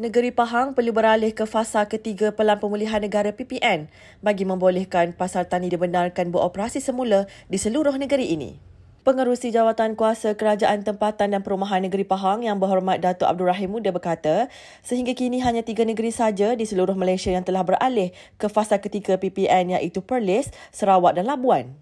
Negeri Pahang perlu beralih ke fasa ketiga Pelan Pemulihan Negara PPN bagi membolehkan pasar tani dibenarkan beroperasi semula di seluruh negeri ini. Pengerusi Jawatan Kuasa Kerajaan Tempatan dan Perumahan Negeri Pahang yang berhormat Datuk Abdul Rahim Muda berkata, sehingga kini hanya tiga negeri saja di seluruh Malaysia yang telah beralih ke fasa ketiga PPN iaitu Perlis, Sarawak dan Labuan.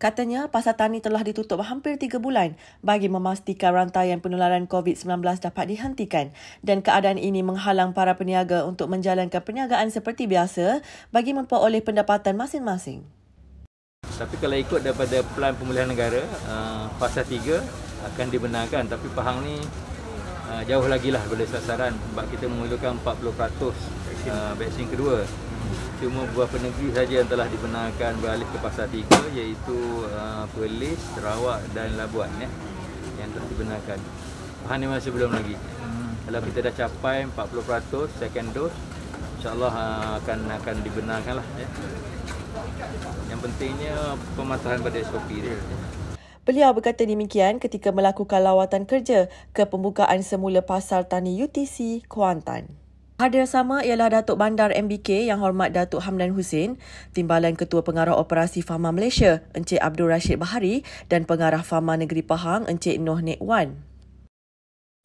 Katanya, pasar tani telah ditutup hampir tiga bulan bagi memastikan rantaian penularan COVID-19 dapat dihentikan dan keadaan ini menghalang para peniaga untuk menjalankan perniagaan seperti biasa bagi memperoleh pendapatan masing-masing. Tapi kalau ikut daripada pelan pemulihan negara, pasar eh, tiga akan dibenarkan tapi Pahang ni uh, jauh lagi lah boleh sasaran sebab kita memerlukan 40% vaksin, uh, vaksin kedua hmm. cuma beberapa negeri saja yang telah dibenarkan beralih ke pasal 3 iaitu uh, Perlis, Sarawak dan Labuan ya, yang telah dibenarkan Hanya masih belum lagi hmm. kalau kita dah capai 40% second dose insyaAllah akan akan dibenarkan lah ya. yang pentingnya pematahan pada SOP dia Beliau berkata demikian ketika melakukan lawatan kerja ke pembukaan semula pasar tani UTC Kuantan. Hadir sama ialah Datuk Bandar MBK yang hormat Datuk Hamdan Hussein, Timbalan Ketua Pengarah Operasi Fama Malaysia Encik Abdul Rashid Bahari dan Pengarah Fama Negeri Pahang Encik Noh Nek Wan.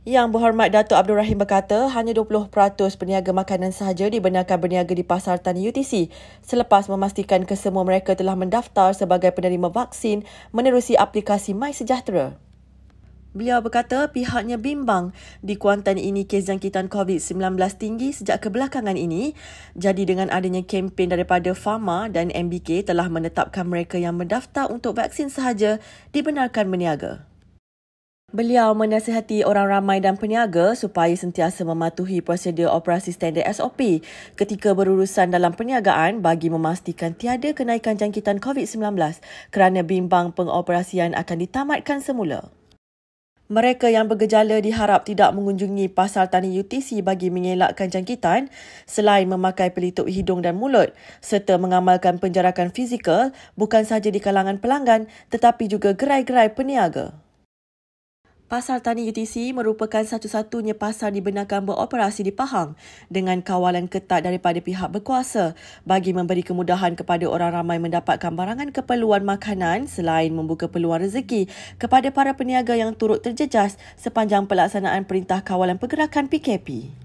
Yang berhormat Datuk Abdul Rahim berkata, hanya 20% peniaga makanan sahaja dibenarkan berniaga di pasar tani UTC selepas memastikan kesemua mereka telah mendaftar sebagai penerima vaksin menerusi aplikasi My Sejahtera. Beliau berkata pihaknya bimbang di Kuantan ini kes jangkitan COVID-19 tinggi sejak kebelakangan ini. Jadi dengan adanya kempen daripada Pharma dan MBK telah menetapkan mereka yang mendaftar untuk vaksin sahaja dibenarkan berniaga. Beliau menasihati orang ramai dan peniaga supaya sentiasa mematuhi prosedur operasi standar SOP ketika berurusan dalam perniagaan bagi memastikan tiada kenaikan jangkitan COVID-19 kerana bimbang pengoperasian akan ditamatkan semula. Mereka yang bergejala diharap tidak mengunjungi pasar tani UTC bagi mengelakkan jangkitan selain memakai pelitup hidung dan mulut serta mengamalkan penjarakan fizikal bukan sahaja di kalangan pelanggan tetapi juga gerai-gerai peniaga. Pasar Tani UTC merupakan satu-satunya pasar dibenarkan beroperasi di Pahang dengan kawalan ketat daripada pihak berkuasa bagi memberi kemudahan kepada orang ramai mendapatkan barangan keperluan makanan selain membuka peluang rezeki kepada para peniaga yang turut terjejas sepanjang pelaksanaan Perintah Kawalan Pergerakan PKP.